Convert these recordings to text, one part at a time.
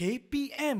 KPM.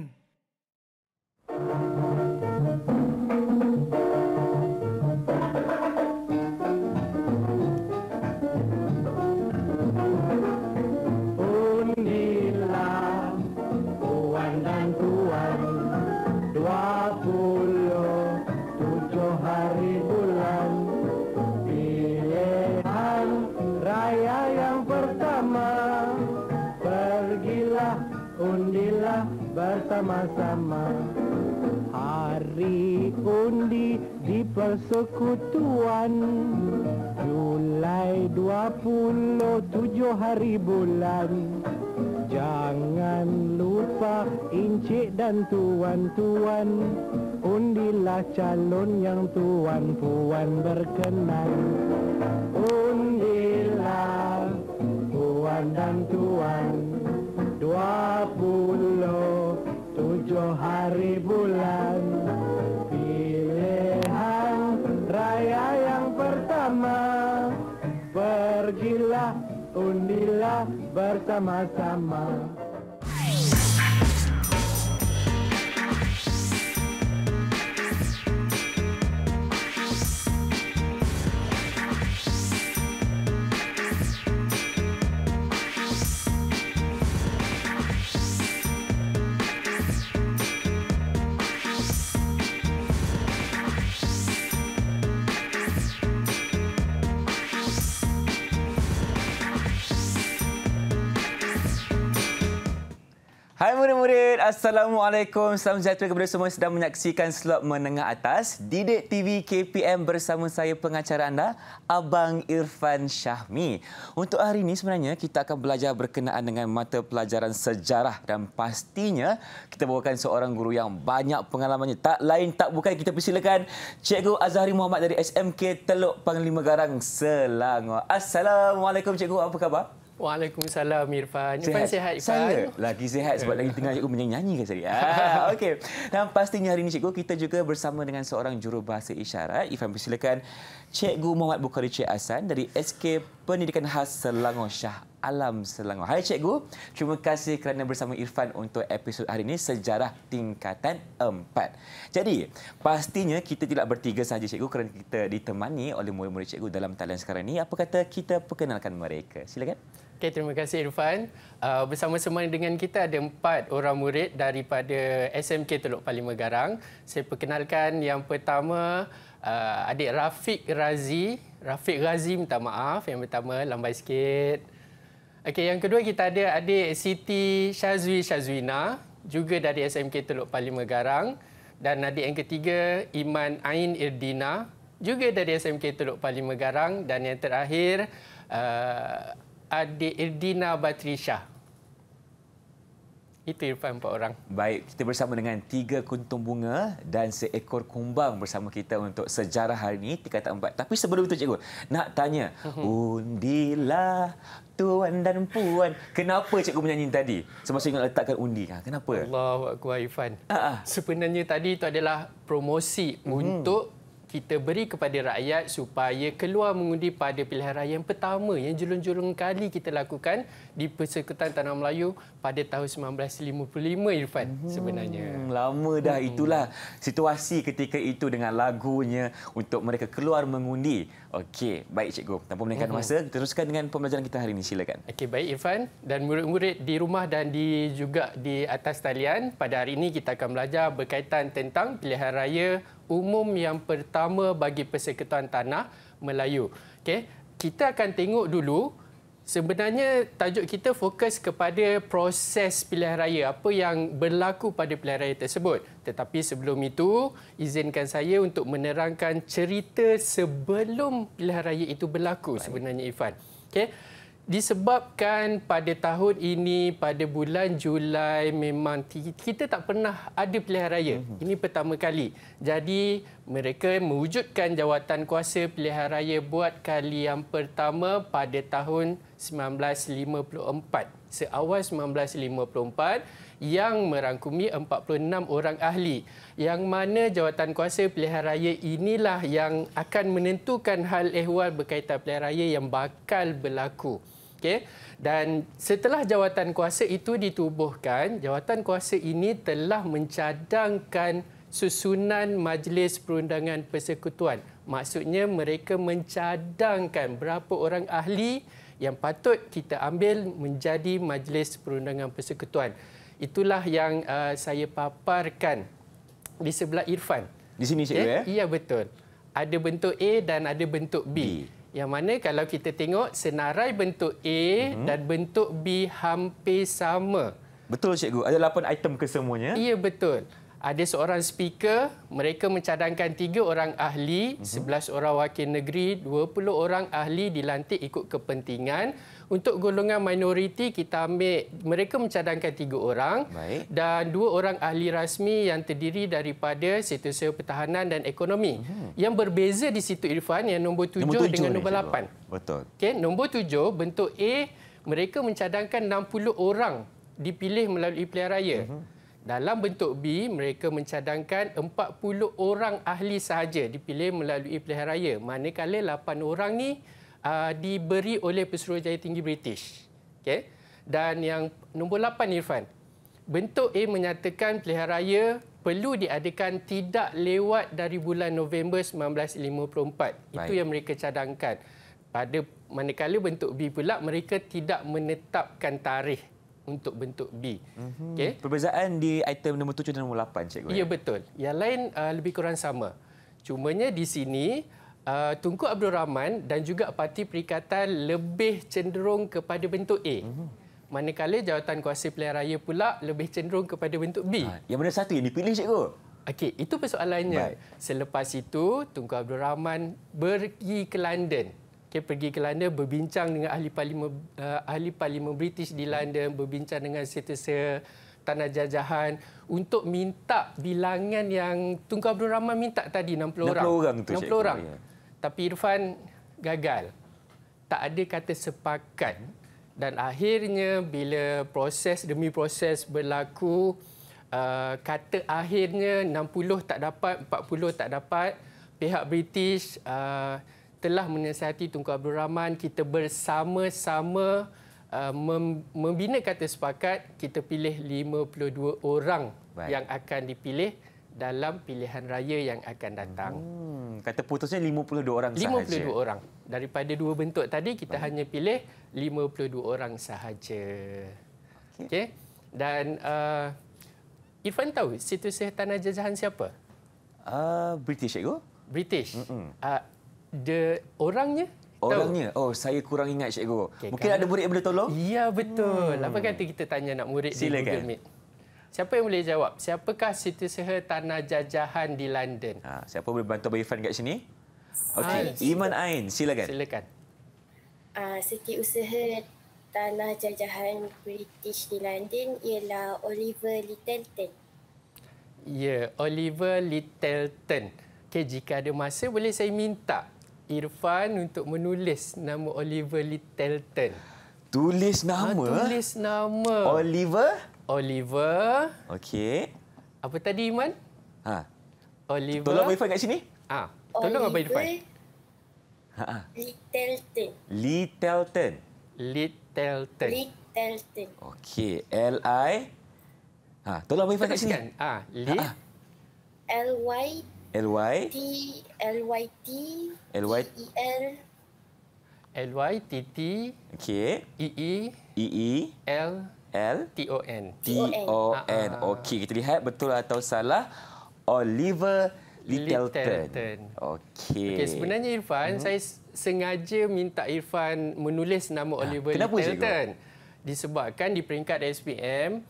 sama-sama Hari undi di persekutuan Julai 27 hari bulan Jangan lupa incik dan tuan-tuan Undilah calon yang tuan-puan berkenan Undilah tuan dan tuan dua puluh tujuh hari bulan pilihan raya yang pertama pergilah undilah bersama-sama murid-murid. Assalamualaikum. Salam sejahtera kepada semua yang sedang menyaksikan slot menengah atas. Didik TV KPM bersama saya pengacara anda, Abang Irfan Syahmi. Untuk hari ini sebenarnya kita akan belajar berkenaan dengan mata pelajaran sejarah. Dan pastinya kita bawakan seorang guru yang banyak pengalamannya. Tak lain tak bukan kita persilakan Cikgu Azhari Muhammad dari SMK Teluk Panglima Garang Selangor. Assalamualaikum Cikgu. Apa khabar? Waalaikumsalam Irfan. Irfan sihat Irfan. Saya lagi sihat sebab lagi tengah cikgu menyanyi kan tadi. Ah, Okey. Dan pastinya hari ini cikgu kita juga bersama dengan seorang juru bahasa isyarat. Irfan persilakan Cikgu Muhammad Bukhari Cik Hasan dari SK Pendidikan Khas Selangor Shah Alam Selangor. Hai cikgu, terima kasih kerana bersama Irfan untuk episod hari ini Sejarah Tingkatan 4. Jadi, pastinya kita tidak bertiga saja cikgu kerana kita ditemani oleh murid-murid cikgu dalam talian sekarang ini. Apa kata kita perkenalkan mereka? Silakan. Okay, terima kasih Irfan. Uh, Bersama-sama dengan kita ada empat orang murid daripada SMK Teluk Palima Garang. Saya perkenalkan yang pertama uh, adik Rafiq Razi. Rafiq Razi minta maaf. Yang pertama lambai sikit. Okay, yang kedua kita ada adik Siti Syazwi Syazwina juga dari SMK Teluk Palima Garang. Dan adik yang ketiga Iman Ain Irdina juga dari SMK Teluk Palima Garang. Dan yang terakhir uh, adik Irdina Batrisha. Itu Irfan empat orang. Baik, kita bersama dengan tiga kuntum bunga dan seekor kumbang bersama kita untuk sejarah hari ini, tiga tingkat empat. Tapi sebelum itu, Cikgu, nak tanya. Mhm. Undilah tuan dan puan. Kenapa Cikgu menyanyi tadi? Semasa ingat letakkan undi. Kenapa? Allah, Irfan. Ha, ha. Sebenarnya tadi itu adalah promosi mhm. untuk kita beri kepada rakyat supaya keluar mengundi pada pilihan raya yang pertama yang julung-julung kali kita lakukan di Persekutuan Tanah Melayu pada tahun 1955 Irfan hmm, sebenarnya. Lama dah hmm. itulah situasi ketika itu dengan lagunya untuk mereka keluar mengundi Okey, baik cikgu. Tanpa menekan mhm. masa, teruskan dengan pembelajaran kita hari ini. Silakan. Okey, baik Irfan dan murid-murid di rumah dan di juga di atas talian. Pada hari ini kita akan belajar berkaitan tentang pilihan raya umum yang pertama bagi Persekutuan Tanah Melayu. Okey, kita akan tengok dulu Sebenarnya tajuk kita fokus kepada proses pilihan raya, apa yang berlaku pada pilihan raya tersebut. Tetapi sebelum itu, izinkan saya untuk menerangkan cerita sebelum pilihan raya itu berlaku Baik. sebenarnya Ifan. okay? disebabkan pada tahun ini pada bulan Julai memang kita tak pernah ada pilihan raya. Mhm. Ini pertama kali. Jadi mereka mewujudkan jawatan kuasa pilihan raya buat kali yang pertama pada tahun 1954. Seawal 1954 yang merangkumi 46 orang ahli. Yang mana jawatan kuasa pilihan raya inilah yang akan menentukan hal ehwal berkaitan pilihan raya yang bakal berlaku. Okay. Dan setelah jawatan kuasa itu ditubuhkan, jawatan kuasa ini telah mencadangkan susunan majlis perundangan persekutuan. Maksudnya mereka mencadangkan berapa orang ahli yang patut kita ambil menjadi majlis perundangan persekutuan. Itulah yang uh, saya paparkan di sebelah Irfan. Di sini cikgu okay? Eh? ya? Ya betul. Ada bentuk A dan ada bentuk B. B. Yang mana kalau kita tengok senarai bentuk A mm -hmm. dan bentuk B hampir sama. Betul cikgu. Ada 8 item kesemuanya. Ya betul. Ada seorang speaker, mereka mencadangkan 3 orang ahli, 11 mhm. orang wakil negeri, 20 orang ahli dilantik ikut kepentingan. Untuk golongan minoriti kita ambil mereka mencadangkan tiga orang Baik. dan dua orang ahli rasmi yang terdiri daripada situasi pertahanan dan ekonomi. Hmm. Yang berbeza di situ Irfan yang nombor tujuh dengan nombor lapan. Betul. Okay, nombor tujuh bentuk A mereka mencadangkan 60 orang dipilih melalui pilihan raya. Hmm. Dalam bentuk B, mereka mencadangkan 40 orang ahli sahaja dipilih melalui pilihan raya. Manakala 8 orang ni uh, diberi oleh Pesuruhjaya Tinggi British. okay. Dan yang nombor 8 Irfan. Bentuk A menyatakan pilihan raya perlu diadakan tidak lewat dari bulan November 1954. Baik. Itu yang mereka cadangkan. Pada manakala bentuk B pula mereka tidak menetapkan tarikh untuk bentuk B. Mm-hmm. Okey. Perbezaan di item nombor 7 dan nombor 8 cikgu. Ya eh? betul. Yang lain uh, lebih kurang sama. Cumanya di sini Uh, Tunku Abdul Rahman dan juga Parti Perikatan lebih cenderung kepada bentuk A. Mm-hmm. Manakala jawatan kuasa pilihan raya pula lebih cenderung kepada bentuk B. Ah, yang mana satu yang dipilih, Cikgu? Okey, itu persoalannya. Baik. Selepas itu, Tunku Abdul Rahman pergi ke London. Okay, pergi ke London berbincang dengan ahli parlimen uh, ahli parlimen British di London, berbincang dengan setiausaha tanah jajahan untuk minta bilangan yang Tunku Abdul Rahman minta tadi 60, 60 orang. orang tu, 60 orang. orang. Ya. Tapi Irfan gagal. Tak ada kata sepakat. Dan akhirnya bila proses demi proses berlaku, uh, kata akhirnya 60 tak dapat, 40 tak dapat, pihak British uh, telah menyiasati Tunku Abdul Rahman. Kita bersama-sama uh, mem- membina kata sepakat, kita pilih 52 orang Baik. yang akan dipilih dalam pilihan raya yang akan datang. Hmm, kata putusnya 52 orang 52 sahaja. 52 orang. Daripada dua bentuk tadi, kita Baik. Hmm. hanya pilih 52 orang sahaja. Okey. Okay? Dan uh, Irfan tahu situs Tanah Jajahan siapa? Uh, British, Cikgu. British. Uh, the orangnya? Orangnya? Tahu? Oh, saya kurang ingat, Cikgu. Okay, Mungkin kan? ada murid yang boleh tolong? Ya, betul. Hmm. Apa kata kita tanya nak murid Silakan. di Google Meet? Siapa yang boleh jawab? Siapakah Siti Seher Tanah Jajahan di London? Ha, siapa boleh bantu bagi Irfan kat sini? Okey, Iman Ain, silakan. Silakan. Uh, Siti Usaha Tanah Jajahan British di London ialah Oliver Littleton. Ya, Oliver Littleton. Okey, jika ada masa boleh saya minta Irfan untuk menulis nama Oliver Littleton. Tulis ha, nama? Ha, tulis nama. Oliver? Oliver. Okey. Apa tadi Iman? Ha. Oliver. Tolong Irfan kat sini. Ah. Ha. Tolong Oliver. apa ha, Irfan? Ha. Littleton. Littleton. Littleton. Littleton. Okey, L I Ha, tolong Irfan kat sini. Ah, ha. Lit. L Y L Y T L Y T L Y T L L Y T T Okey. E E E E L L T O N T O N. Ah, ah, ah. Okey, kita lihat betul atau salah Oliver Littleton. Okey. Okey, sebenarnya Irfan, hmm. saya sengaja minta Irfan menulis nama Oliver Kenapa Littleton. Disebabkan di peringkat SPM,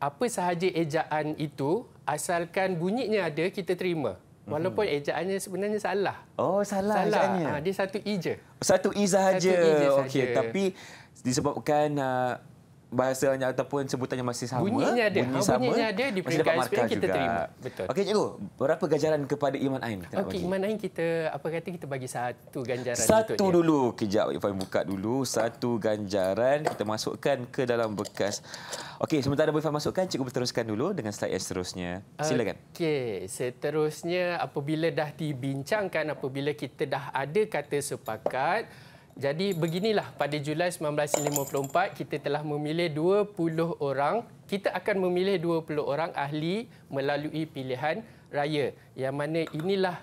apa sahaja ejaan itu asalkan bunyinya ada kita terima. Mhm. Walaupun ejaannya sebenarnya salah. Oh, salah, salah. ejaannya. Ha, dia satu E je. Satu E sahaja. E sahaja. Okey, tapi disebabkan uh, bahasanya ataupun sebutannya masih sama. Bunyinya ada. Bunyi oh, sama, bunyinya ada di peringkat SPM kita juga. terima. Betul. Okey cikgu, berapa ganjaran kepada Iman Ain? Okey, Iman Ain kita apa kata kita bagi satu ganjaran Satu untuk dulu. Dia. Kejap Ifan buka dulu. Satu ganjaran kita masukkan ke dalam bekas. Okey, sementara Ifan masukkan, cikgu teruskan dulu dengan slide yang seterusnya. Silakan. Okey, seterusnya apabila dah dibincangkan, apabila kita dah ada kata sepakat, jadi beginilah pada Julai 1954 kita telah memilih 20 orang. Kita akan memilih 20 orang ahli melalui pilihan raya. Yang mana inilah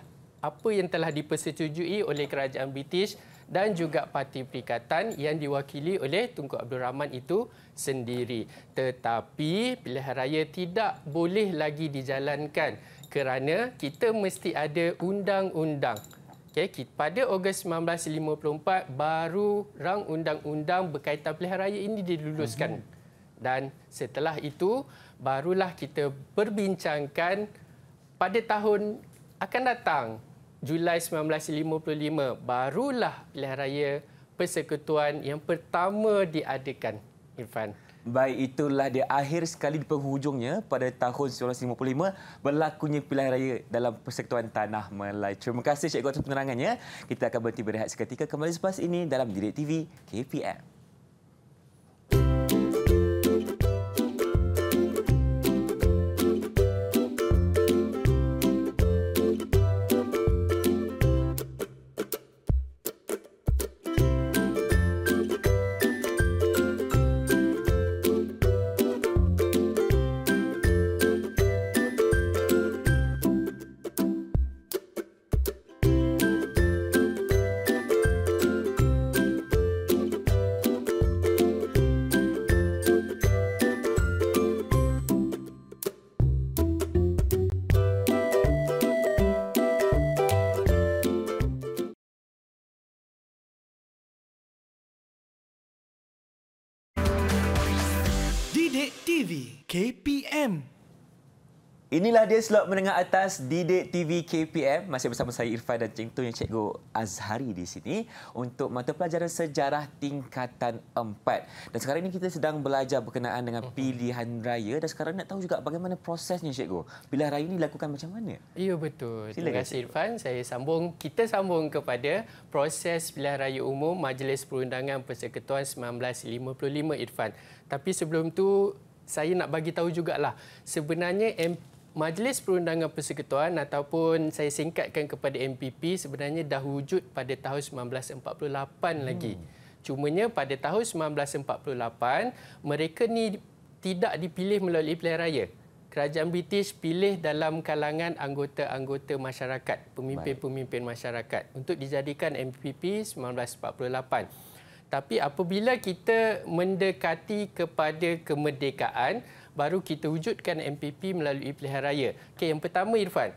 apa yang telah dipersetujui oleh kerajaan British dan juga parti perikatan yang diwakili oleh Tunku Abdul Rahman itu sendiri. Tetapi pilihan raya tidak boleh lagi dijalankan kerana kita mesti ada undang-undang. Kita pada Ogos 1954 baru rang undang-undang berkaitan pilihan raya ini diluluskan. Mm-hmm. Dan setelah itu barulah kita berbincangkan pada tahun akan datang Julai 1955 barulah pilihan raya persekutuan yang pertama diadakan Irfan. Baik itulah dia akhir sekali di penghujungnya pada tahun 1955 berlakunya pilihan raya dalam Persekutuan Tanah Melayu. Terima kasih Cikgu atas penerangannya. Kita akan berhenti berehat seketika kembali selepas ini dalam Direk TV KPM. KPM. Inilah dia slot menengah atas Didik TV KPM. Masih bersama saya Irfan dan cikgu yang cikgu Azhari di sini untuk mata pelajaran sejarah tingkatan 4. Dan sekarang ini kita sedang belajar berkenaan dengan mhm. pilihan raya dan sekarang nak tahu juga bagaimana prosesnya cikgu. Pilihan raya ini dilakukan macam mana? Ya betul. Silakan, Terima kasih Irfan. Saya sambung kita sambung kepada proses pilihan raya umum Majlis Perundangan Persekutuan 1955 Irfan. Tapi sebelum tu saya nak bagi tahu juga lah, sebenarnya Majlis Perundangan Persekutuan ataupun saya singkatkan kepada MPP sebenarnya dah wujud pada tahun 1948 hmm. lagi. Cumanya pada tahun 1948 mereka ni tidak dipilih melalui pilihan raya. Kerajaan British pilih dalam kalangan anggota-anggota masyarakat, pemimpin-pemimpin masyarakat untuk dijadikan MPP 1948. Tapi apabila kita mendekati kepada kemerdekaan, baru kita wujudkan MPP melalui pilihan raya. Okay, yang pertama Irfan,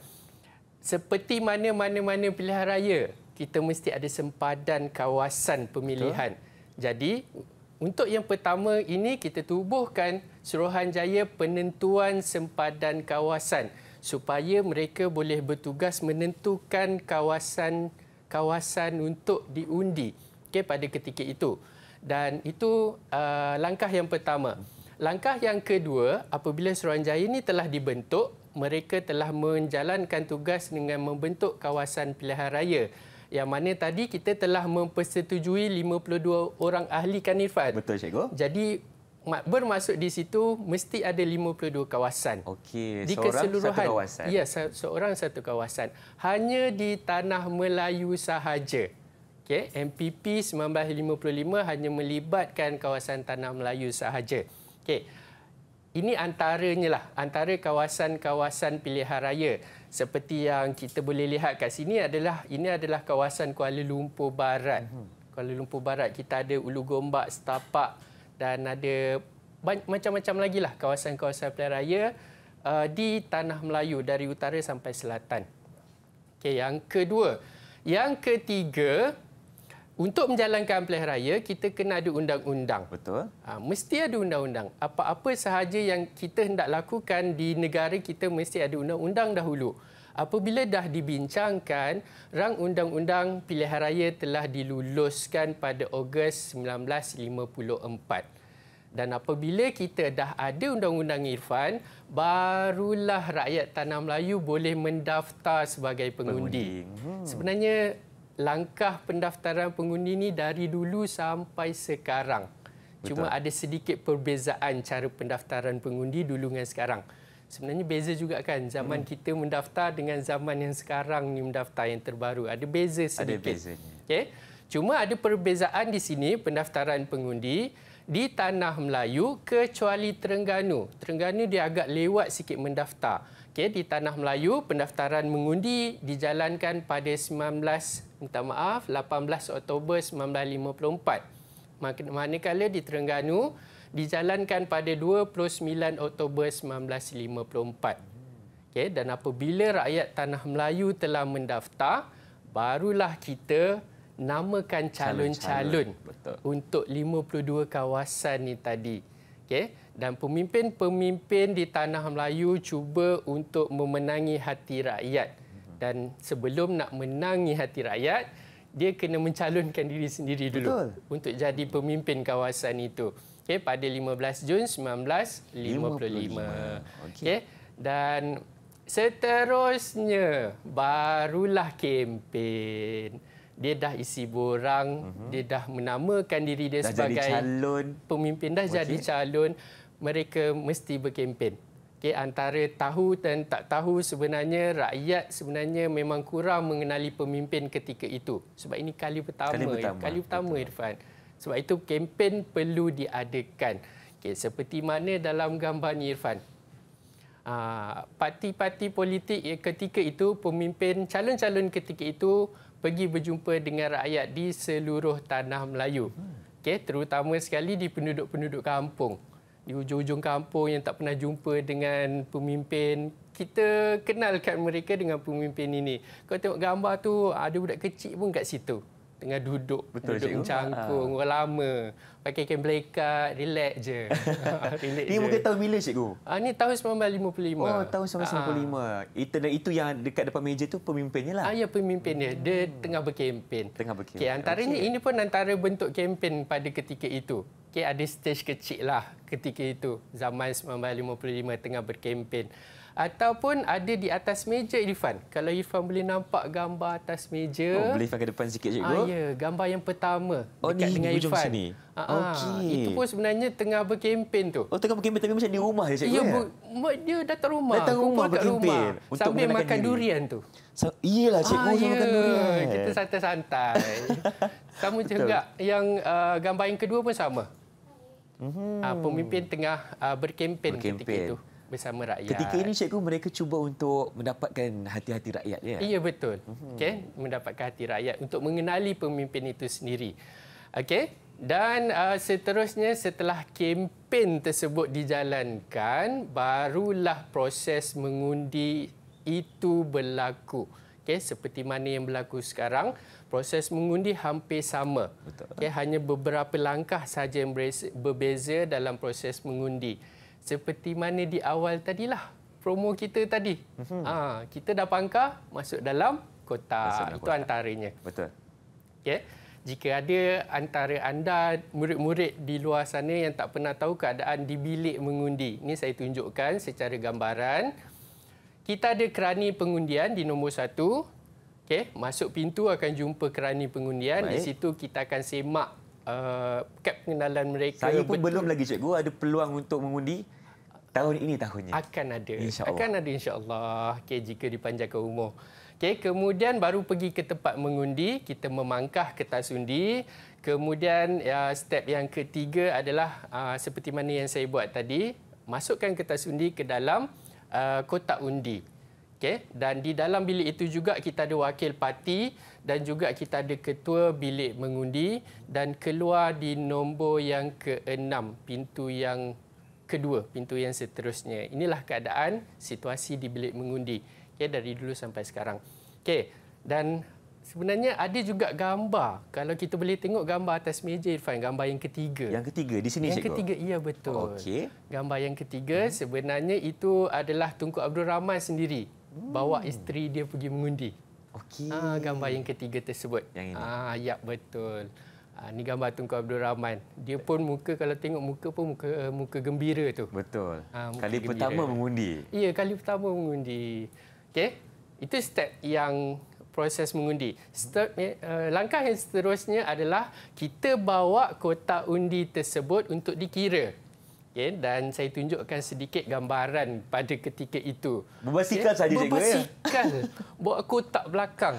seperti mana-mana-mana pilihan raya, kita mesti ada sempadan kawasan pemilihan. Betul. Jadi untuk yang pertama ini kita tubuhkan Suruhanjaya penentuan sempadan kawasan supaya mereka boleh bertugas menentukan kawasan kawasan untuk diundi okay, pada ketika itu. Dan itu uh, langkah yang pertama. Langkah yang kedua, apabila Seruanjaya ini telah dibentuk, mereka telah menjalankan tugas dengan membentuk kawasan pilihan raya. Yang mana tadi kita telah mempersetujui 52 orang ahli kanifat. Betul, Cikgu. Jadi bermaksud di situ mesti ada 52 kawasan. Okey, seorang keseluruhan. satu kawasan. Ya, seorang satu kawasan. Hanya di tanah Melayu sahaja okay, MPP 1955 hanya melibatkan kawasan tanah Melayu sahaja. Okay. Ini antaranya lah, antara kawasan-kawasan pilihan raya. Seperti yang kita boleh lihat kat sini adalah, ini adalah kawasan Kuala Lumpur Barat. Mhm. Kuala Lumpur Barat, kita ada Ulu Gombak, Setapak dan ada macam-macam lagi lah kawasan-kawasan pilihan raya uh, di Tanah Melayu dari utara sampai selatan. Okay, yang kedua, yang ketiga, untuk menjalankan pilihan raya kita kena ada undang-undang. Betul. Ha, mesti ada undang-undang. Apa-apa sahaja yang kita hendak lakukan di negara kita mesti ada undang-undang dahulu. Apabila dah dibincangkan, rang undang-undang pilihan raya telah diluluskan pada Ogos 1954. Dan apabila kita dah ada undang-undang Irfan, barulah rakyat tanah Melayu boleh mendaftar sebagai pengundi. pengundi. Hmm. Sebenarnya langkah pendaftaran pengundi ini dari dulu sampai sekarang. Cuma ada sedikit perbezaan cara pendaftaran pengundi dulu dengan sekarang. Sebenarnya beza juga kan zaman hmm. kita mendaftar dengan zaman yang sekarang ni mendaftar yang terbaru. Ada beza sedikit. Ada bezanya. Okay? Cuma ada perbezaan di sini pendaftaran pengundi di tanah Melayu kecuali Terengganu. Terengganu dia agak lewat sikit mendaftar. Okay? Di tanah Melayu pendaftaran mengundi dijalankan pada 19 minta maaf 18 Oktober 1954 Mak- manakala di Terengganu dijalankan pada 29 Oktober 1954 Okay, dan apabila rakyat tanah Melayu telah mendaftar barulah kita namakan calon-calon untuk 52 kawasan ni tadi Okay, dan pemimpin-pemimpin di tanah Melayu cuba untuk memenangi hati rakyat dan sebelum nak menangi hati rakyat dia kena mencalonkan diri sendiri dulu Betul. untuk jadi pemimpin kawasan itu okey pada 15 Jun 1955 okey okay. dan seterusnya barulah kempen dia dah isi borang uh-huh. dia dah menamakan diri dia dah sebagai calon pemimpin dah okay. jadi calon mereka mesti berkempen Okay, antara tahu dan tak tahu sebenarnya rakyat sebenarnya memang kurang mengenali pemimpin ketika itu. Sebab ini kali pertama. Kali pertama, kali pertama Irfan. Sebab itu kempen perlu diadakan. Okay, seperti mana dalam gambar ini Irfan. Ah, parti-parti politik ketika itu, pemimpin calon-calon ketika itu pergi berjumpa dengan rakyat di seluruh tanah Melayu. Okay, terutama sekali di penduduk-penduduk kampung di hujung-hujung kampung yang tak pernah jumpa dengan pemimpin kita kenalkan mereka dengan pemimpin ini. Kau tengok gambar tu ada budak kecil pun kat situ tengah duduk Betul, duduk mencangkung, orang lama pakai kain belekat relax je relax ini je. mungkin tahun bila cikgu ah ni tahun 1955 oh tahun 1955 ah. itu itu yang dekat depan meja tu pemimpinnya lah ah ya pemimpinnya hmm. dia tengah berkempen tengah berkempen okay, antaranya okay. ini pun antara bentuk kempen pada ketika itu okay, ada stage kecil lah ketika itu zaman 1955 tengah berkempen ataupun ada di atas meja Irfan. Kalau Irfan boleh nampak gambar atas meja. Oh, boleh ke depan sikit cikgu. Ah ya, gambar yang pertama oh, dekat ni, dengan Irfan. Ah, ah, Okey. Itu pun sebenarnya tengah berkempen tu. Oh, tengah berkempen tapi macam di rumah je cikgu. Ya, ya? bu- eh? dia datang rumah. Datang rumah berkempen rumah, untuk sambil makan diri. durian tu. So, iyalah cikgu ah, yeah. Ya, kita santai-santai. sama juga yang uh, gambar yang kedua pun sama. Mm-hmm. Uh, pemimpin tengah uh, ah, berkempen, berkempen ketika itu bersama rakyat. Ketika ini cikgu mereka cuba untuk mendapatkan hati-hati rakyat ya. Iya betul. Mm-hmm. Okey, mendapatkan hati rakyat untuk mengenali pemimpin itu sendiri. Okey, dan uh, seterusnya setelah kempen tersebut dijalankan, barulah proses mengundi itu berlaku. Okey, seperti mana yang berlaku sekarang proses mengundi hampir sama. Betul. Okay, hanya beberapa langkah saja yang berbeza dalam proses mengundi. Seperti mana di awal tadilah promo kita tadi. Mhm. Ha, kita dah pangkah masuk dalam kota. Itu antaranya. Betul. Okay. Jika ada antara anda murid-murid di luar sana yang tak pernah tahu keadaan di bilik mengundi. Ini saya tunjukkan secara gambaran. Kita ada kerani pengundian di nombor satu. Okey, masuk pintu akan jumpa kerani pengundian. Baik. Di situ kita akan semak uh, kad pengenalan mereka. Saya pun belum lagi cikgu ada peluang untuk mengundi tahun ini tahunnya. Akan ada. Akan ada insya-Allah. Okey, jika dipanjangkan umur. Okey, kemudian baru pergi ke tempat mengundi, kita memangkah kertas undi. Kemudian ya, step yang ketiga adalah uh, seperti mana yang saya buat tadi, masukkan kertas undi ke dalam uh, kotak undi. Okey, dan di dalam bilik itu juga kita ada wakil parti dan juga kita ada ketua bilik mengundi dan keluar di nombor yang keenam, pintu yang kedua, pintu yang seterusnya. Inilah keadaan situasi di bilik mengundi. Okey, dari dulu sampai sekarang. Okey, dan Sebenarnya ada juga gambar. Kalau kita boleh tengok gambar atas meja Irfan, gambar yang ketiga. Yang ketiga di sini Yang ketiga iya betul. Okey. Gambar yang ketiga hmm. sebenarnya itu adalah Tunku Abdul Rahman sendiri bawa hmm. isteri dia pergi mengundi. Okey. Ah gambar yang ketiga tersebut. Yang ini. Ah ya betul. Ah ni gambar Tunku Abdul Rahman. Dia pun muka kalau tengok muka pun muka muka gembira tu. Betul. Ah, muka kali gembira. pertama mengundi. Ya, kali pertama mengundi. Okey. Itu step yang proses mengundi. Step eh, eh langkah yang seterusnya adalah kita bawa kotak undi tersebut untuk dikira. Okay, ya, dan saya tunjukkan sedikit gambaran pada ketika itu. Berbasikal okay. Ya, saja cikgu. Berbasikal. Ya? Buat kotak belakang.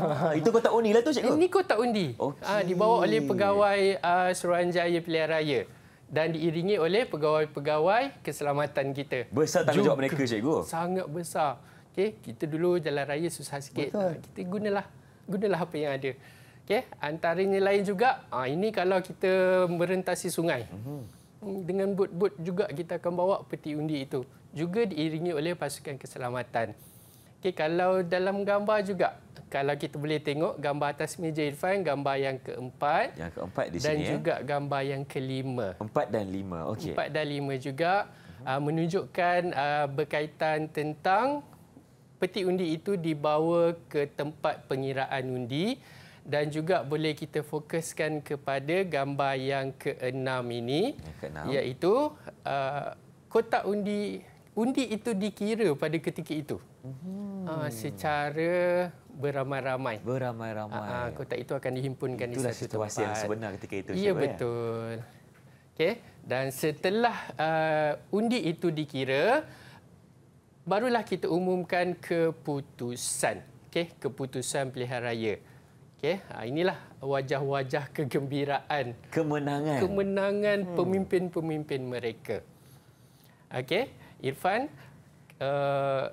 Ha, itu kotak undi lah tu cikgu? Ini kotak undi. Ha, okay. Dibawa oleh pegawai uh, Suruhanjaya Pilihan Raya. Dan diiringi oleh pegawai-pegawai keselamatan kita. Besar tanggungjawab mereka cikgu? Sangat besar. Okay, kita dulu jalan raya susah sikit. Betul. Kita gunalah, gunalah apa yang ada. Okay, antaranya lain juga, ini kalau kita merentasi sungai. Uh mhm. -huh dengan bot-bot juga kita akan bawa peti undi itu juga diiringi oleh pasukan keselamatan. Okey kalau dalam gambar juga kalau kita boleh tengok gambar atas meja Irfan gambar yang keempat yang keempat di sini dan eh? juga eh? gambar yang kelima. Empat dan lima. Okey. Empat dan lima juga uh, menunjukkan ah, berkaitan tentang peti undi itu dibawa ke tempat pengiraan undi dan juga boleh kita fokuskan kepada gambar yang keenam ini yang ke iaitu uh, kotak undi undi itu dikira pada ketika itu hmm. uh, secara beramai-ramai beramai-ramai uh, kotak itu akan dihimpunkan Itulah di satu situasi yang sebenar ketika itu ya eh? betul okey dan setelah uh, undi itu dikira barulah kita umumkan keputusan okey keputusan pilihan raya Okey, ha, inilah wajah-wajah kegembiraan kemenangan kemenangan hmm. pemimpin-pemimpin mereka. Okey, Irfan uh,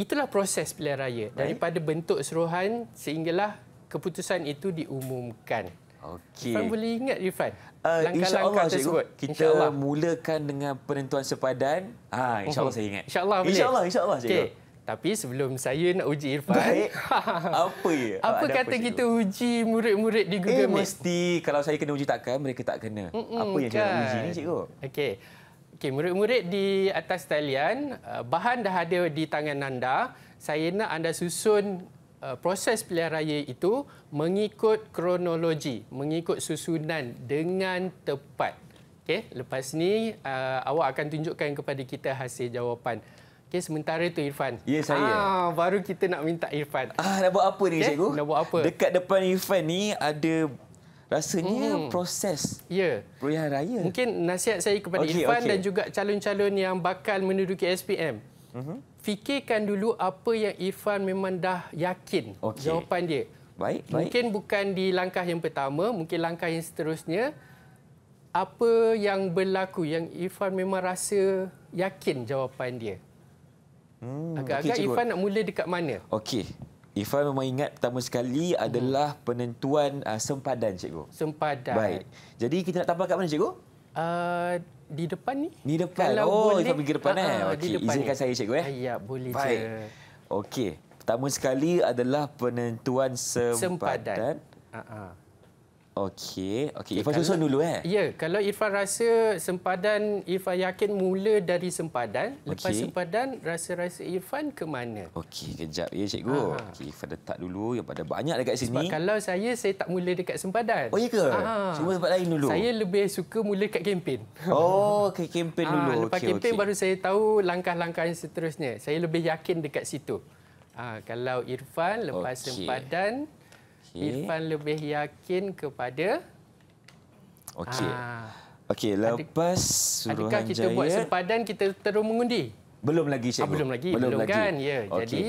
itulah proses pilihan raya Baik. daripada bentuk seruhan sehinggalah keputusan itu diumumkan. Okey. Irfan boleh ingat Irfan? Uh, Allah tersebut. Cikgu, kita insya mulakan dengan penentuan sepadan. Ha, insyaAllah uh-huh. Mhm. saya ingat. InsyaAllah boleh. InsyaAllah, insyaAllah Cikgu. Okay. Tapi sebelum saya nak uji Irfan, apa ya? Apa Ada kata apa kita itu? uji murid-murid di Google eh, mesti kalau saya kena uji takkan mereka tak kena. Mm-mm, apa yang kan. cara uji ni cikgu? Okey. Okey, murid-murid di atas talian, uh, bahan dah ada di tangan anda. Saya nak anda susun uh, proses pilihan raya itu mengikut kronologi, mengikut susunan dengan tepat. Okey, lepas ni uh, awak akan tunjukkan kepada kita hasil jawapan. Okey, sementara tu Irfan. Ya, yes, saya. Ah, baru kita nak minta Irfan. Ah, nak buat apa ni, okay? cikgu? Nak buat apa? Dekat depan Irfan ni ada rasanya hmm. proses. Ya. Yeah. raya. Mungkin nasihat saya kepada okay, Irfan okay. dan juga calon-calon yang bakal menduduki SPM. Uh-huh. Mhm. Fikirkan dulu apa yang Irfan memang dah yakin okay. jawapan dia. Baik, baik. Mungkin bukan di langkah yang pertama, mungkin langkah yang seterusnya. Apa yang berlaku yang Irfan memang rasa yakin jawapan dia. Hmm. Agak-agak okay, Ifan nak mula dekat mana? Okey. Ifan memang ingat pertama sekali adalah hmm. penentuan uh, sempadan, cikgu. Sempadan. Baik. Jadi kita nak tambah kat mana, cikgu? Uh, di depan ni. Di depan. Kalau oh, boleh. pergi depan uh, eh. Ah, okey, izinkan ni. saya cikgu eh. Ya, boleh Baik. Okey. Pertama sekali adalah penentuan sempadan. Sempadan. Uh-huh. Okey. Okey, Irfan susun dulu eh. Ya, kalau Irfan rasa sempadan Irfan yakin mula dari sempadan, okay. lepas sempadan rasa-rasa Irfan ke mana? Okey, kejap ya cikgu. Ah. Okey, Irfan letak dulu yang pada banyak dekat sini. Sebab kalau saya saya tak mula dekat sempadan. Oh ya ke? Cuma ah. tempat lain dulu. Saya lebih suka mula dekat kempen. Oh, ke kempen ah, dulu. Ha, lepas okay, kempen okay. baru saya tahu langkah-langkah yang seterusnya. Saya lebih yakin dekat situ. Ha, kalau Irfan lepas okay. sempadan Okay. Irfan lebih yakin kepada Okey. Ah. Okey, lepas suruhan Adakah kita jaya, buat sempadan kita terus mengundi? Belum lagi cikgu. Ah, belum lagi. Belum, belum lagi. kan? Ya. Okay. Jadi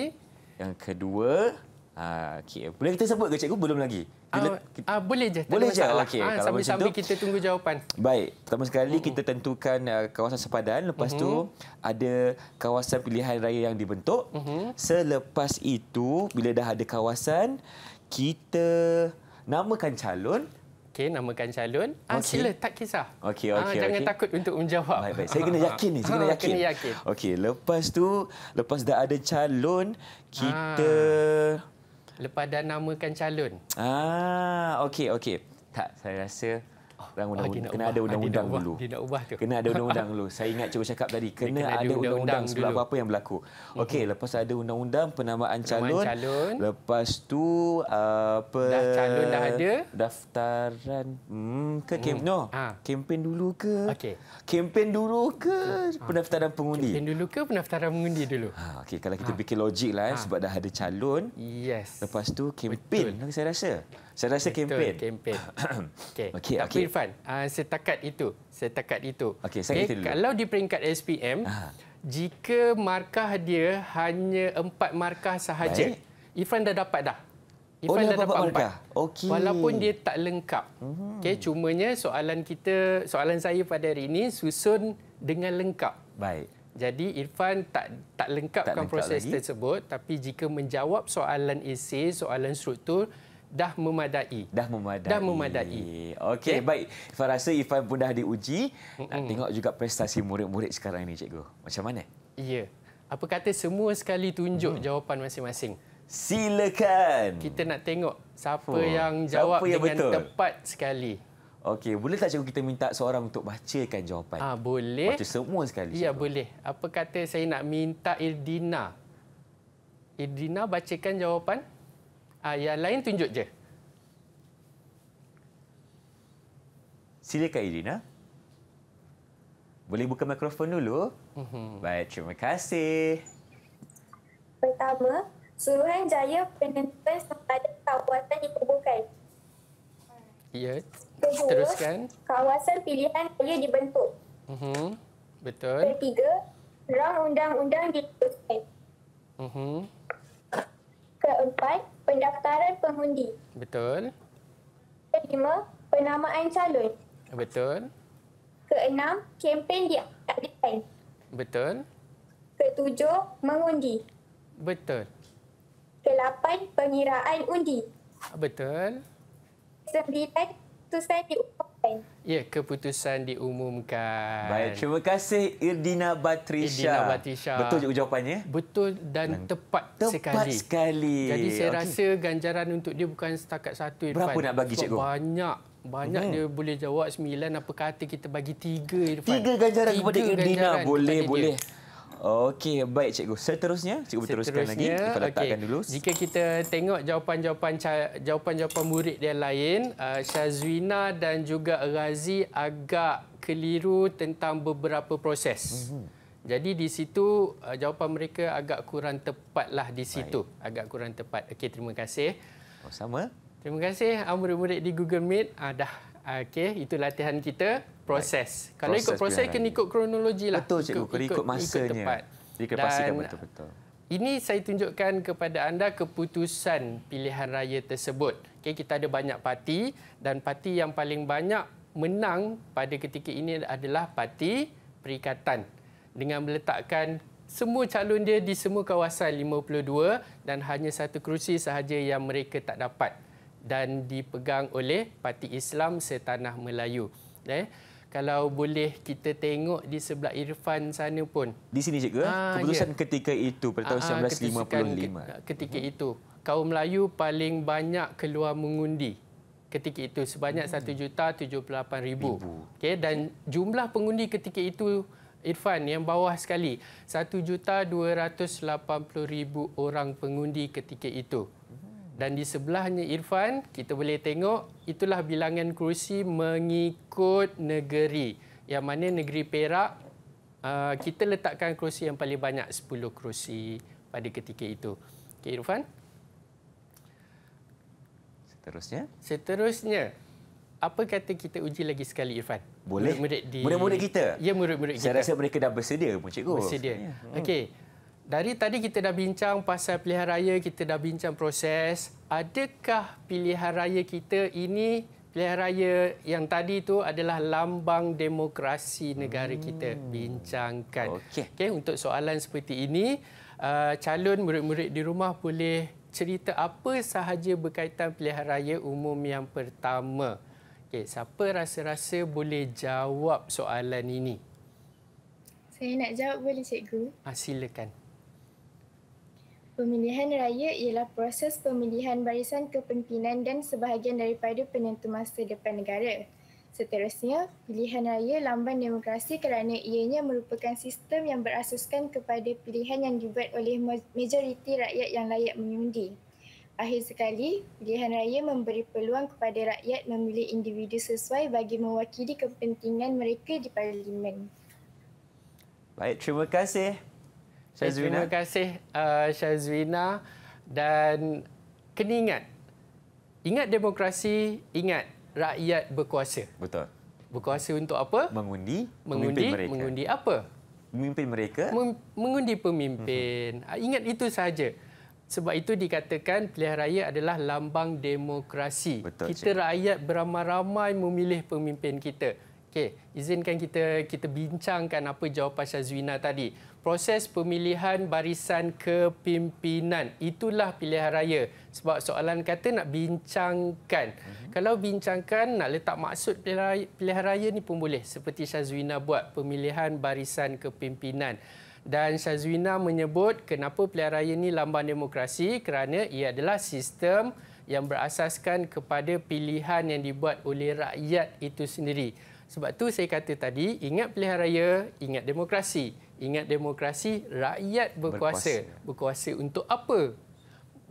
yang kedua ah, Okey, boleh kita sebut ke cikgu belum lagi? Ah, bila, uh, uh, boleh je. Boleh je. Okey, ha, sambil, sambil kita tunggu jawapan. Baik. Pertama sekali uh-huh. kita tentukan uh, kawasan sempadan, lepas uh-huh. tu mm-hmm. ada kawasan pilihan raya yang dibentuk. Uh-huh. Selepas itu bila dah ada kawasan, kita namakan calon Okey, namakan calon. Ah, Sila, tak kisah. Okay, okey. Ah, jangan okay. takut untuk menjawab. Baik, baik. Saya kena yakin ni. Saya kena ah, yakin. Kena yakin. Okay, lepas tu, lepas dah ada calon, kita... Ah, lepas dah namakan calon. Ah, okey, okay. Tak, saya rasa... Oh, perang ah, undang-undang oh, kena ubah. ada ah, undang-undang dulu. Dia nak ubah tu. Kena ada undang-undang dulu. Saya ingat cikgu cakap tadi kena, kena ada undang-undang sebab apa yang berlaku. Okey, lepas ada undang-undang penamaan calon, calon. Lepas tu apa dah calon dah ada daftaran hmm ke hmm. kem no. Ha. Kempen dulu ke? Okey. Kempen dulu ke ha. pendaftaran pengundi? Kempen dulu ke pendaftaran pengundi dulu? Ha okey kalau kita ha. fikir logik lah, eh, ha. sebab dah ada calon. Yes. Lepas tu kempen Betul. saya rasa. Saya rasa Betul. kempen. Kempen. okey. Okay. Tapi okay. Irfan Tuan. Uh, ah, setakat itu. Setakat itu. Okay. saya kata eh, dulu. Kalau di peringkat SPM, Aha. jika markah dia hanya empat markah sahaja, Baik. Ifran dah dapat dah. Ifran oh, dah dapat empat. Okay. Walaupun dia tak lengkap. Hmm. Okey, cumanya soalan kita, soalan saya pada hari ini susun dengan lengkap. Baik. Jadi Irfan tak tak lengkapkan tak lengkap proses lagi. tersebut tapi jika menjawab soalan esei, soalan struktur, dah memadai dah memadai dah memadai okey okay. Ya. baik saya rasa Ifan pun dah diuji Mm-mm. nak tengok juga prestasi murid-murid sekarang ini cikgu macam mana ya apa kata semua sekali tunjuk mm. jawapan masing-masing silakan kita nak tengok siapa oh. yang jawab siapa yang dengan betul? tepat sekali okey boleh tak cikgu kita minta seorang untuk bacakan jawapan ah boleh baca semua sekali ya, cikgu. boleh apa kata saya nak minta Irdina Irdina bacakan jawapan Uh, yang lain tunjuk je. Silakan Irina. Boleh buka mikrofon dulu? Mm-hmm. Baik, terima kasih. Pertama, suruhan jaya penentuan sempadan kawasan dikubuhkan. Ya, Kedua, teruskan. kawasan pilihan raya dibentuk. Mm-hmm. Betul. Ketiga, rang undang-undang diteruskan. Mm-hmm. Keempat, pendaftaran pengundi. Betul. Kelima, penamaan calon. Betul. Keenam, kempen diadakan. Betul. Ketujuh, mengundi. Betul. Kelapan, pengiraan undi. Betul. Sembilan, tusan diumumkan diumumkan. Ya, keputusan diumumkan. Baik, terima kasih Irdina Batrisha. Irdina Batrisha. Betul juga jawapannya? Betul dan tepat, tepat sekali. Tepat sekali. Jadi saya okay. rasa ganjaran untuk dia bukan setakat satu. Irfan. Berapa nak bagi, Cikgu? Banyak. Banyak hmm. dia boleh jawab sembilan. Apa kata kita bagi tiga, Irfan? Tiga ganjaran tiga kepada Irdina. Ganjaran boleh, kepada boleh. Dia. Okey, baik cikgu. Seterusnya, cikgu Seterusnya, teruskan lagi. Kita letakkan okay. dulu. Jika kita tengok jawapan-jawapan jawapan-jawapan murid dia lain, uh, Syazwina dan juga Razi agak keliru tentang beberapa proses. Mm -hmm. Jadi di situ uh, jawapan mereka agak kurang tepatlah di situ. Baik. Agak kurang tepat. Okey, terima kasih. Oh, sama. Terima kasih ah, murid-murid di Google Meet. Ah, dah Okey, itu latihan kita proses. Right. Kalau proses ikut proses kena ikut kronologi lah. Betul cikgu, ikut, ikut masanya. Ikut tepat. Dan betul-betul. Ini saya tunjukkan kepada anda keputusan pilihan raya tersebut. Okey, kita ada banyak parti dan parti yang paling banyak menang pada ketika ini adalah parti Perikatan dengan meletakkan semua calon dia di semua kawasan 52 dan hanya satu kerusi sahaja yang mereka tak dapat dan dipegang oleh Parti Islam Setanah Melayu. Eh, kalau boleh kita tengok di sebelah Irfan sana pun. Di sini cikgu, ha, ah, ya. keputusan ya. ketika itu pada tahun ha, 1955. Ketika, ketika itu, kaum Melayu paling banyak keluar mengundi ketika itu sebanyak hmm. ribu. Okay. dan jumlah pengundi ketika itu Irfan yang bawah sekali juta ribu orang pengundi ketika itu. Hmm dan di sebelahnya Irfan kita boleh tengok itulah bilangan kerusi mengikut negeri yang mana negeri Perak uh, kita letakkan kerusi yang paling banyak 10 kerusi pada ketika itu. Okey Irfan. Seterusnya. Seterusnya. Apa kata kita uji lagi sekali Irfan? Boleh. Murid-murid di... kita. Ya murid-murid kita. Saya rasa mereka dah bersedia pun cikgu. Bersedia. Ya. Okey dari tadi kita dah bincang pasal pilihan raya, kita dah bincang proses. Adakah pilihan raya kita ini, pilihan raya yang tadi itu adalah lambang demokrasi negara hmm. kita? Bincangkan. Okay. Okay, untuk soalan seperti ini, uh, calon murid-murid di rumah boleh cerita apa sahaja berkaitan pilihan raya umum yang pertama. Okey, siapa rasa-rasa boleh jawab soalan ini? Saya nak jawab boleh cikgu? Ah, silakan. Pemilihan raya ialah proses pemilihan barisan kepimpinan dan sebahagian daripada penentu masa depan negara. Seterusnya, pilihan raya lamban demokrasi kerana ianya merupakan sistem yang berasaskan kepada pilihan yang dibuat oleh majoriti rakyat yang layak mengundi. Akhir sekali, pilihan raya memberi peluang kepada rakyat memilih individu sesuai bagi mewakili kepentingan mereka di parlimen. Baik, terima kasih Syazwina. Eh, terima kasih uh, Syazwina dan kena ingat. Ingat demokrasi, ingat rakyat berkuasa. Betul. Berkuasa untuk apa? Mengundi, mengundi mereka. Mengundi apa? Memimpin mereka. Mem mengundi pemimpin. Uh mhm. ah, -huh. Ingat itu sahaja. Sebab itu dikatakan pilihan raya adalah lambang demokrasi. Betul, kita cik. rakyat beramai-ramai memilih pemimpin kita. Okey, izinkan kita kita bincangkan apa jawapan Syazwina tadi proses pemilihan barisan kepimpinan itulah pilihan raya sebab soalan kata nak bincangkan mm-hmm. kalau bincangkan nak letak maksud pilihan raya, pilihan raya ni pun boleh seperti Syazwina buat pemilihan barisan kepimpinan dan Syazwina menyebut kenapa pilihan raya ni lambang demokrasi kerana ia adalah sistem yang berasaskan kepada pilihan yang dibuat oleh rakyat itu sendiri sebab tu saya kata tadi ingat pilihan raya ingat demokrasi Ingat demokrasi, rakyat berkuasa. berkuasa. Berkuasa untuk apa?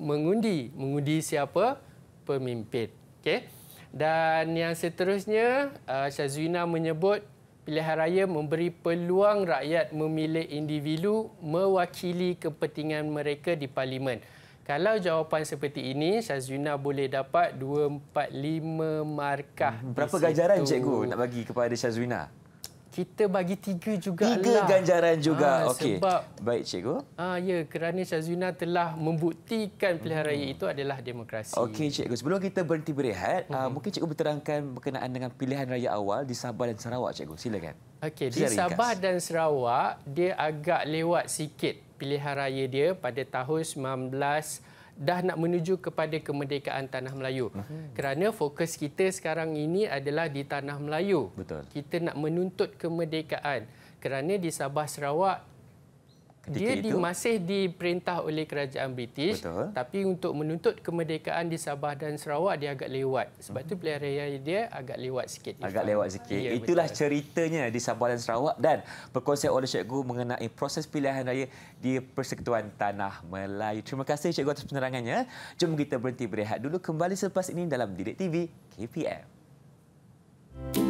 Mengundi. Mengundi siapa? Pemimpin. Okay? Dan yang seterusnya, uh, Syazwina menyebut pilihan raya memberi peluang rakyat memilih individu mewakili kepentingan mereka di parlimen. Kalau jawapan seperti ini, Syazwina boleh dapat 245 markah. Hmm, berapa di gajaran cikgu nak bagi kepada Syazwina? kita bagi tiga juga tiga lah. ganjaran juga ha, okey baik cikgu ah ya kerana Syazuna telah membuktikan pilihan raya hmm. itu adalah demokrasi okey cikgu sebelum kita berhenti berehat ah, hmm. uh, mungkin cikgu berterangkan berkenaan dengan pilihan raya awal di Sabah dan Sarawak cikgu silakan okey di ringkas. Sabah dan Sarawak dia agak lewat sikit pilihan raya dia pada tahun 19 dah nak menuju kepada kemerdekaan tanah Melayu. Hmm. Kerana fokus kita sekarang ini adalah di tanah Melayu. Betul. Kita nak menuntut kemerdekaan. Kerana di Sabah Sarawak dia itu. masih diperintah oleh kerajaan British Betul. tapi untuk menuntut kemerdekaan di Sabah dan Sarawak dia agak lewat. Sebab tu mhm. pilihan raya dia agak lewat sikit. Agak Ifan. lewat sikit. Ya, Itulah betul. ceritanya di Sabah dan Sarawak dan perkongsian oleh Cikgu mengenai proses pilihan raya di Persekutuan Tanah Melayu. Terima kasih Cikgu atas penerangannya. Jom kita berhenti berehat dulu kembali selepas ini dalam Direk TV KPM. Musik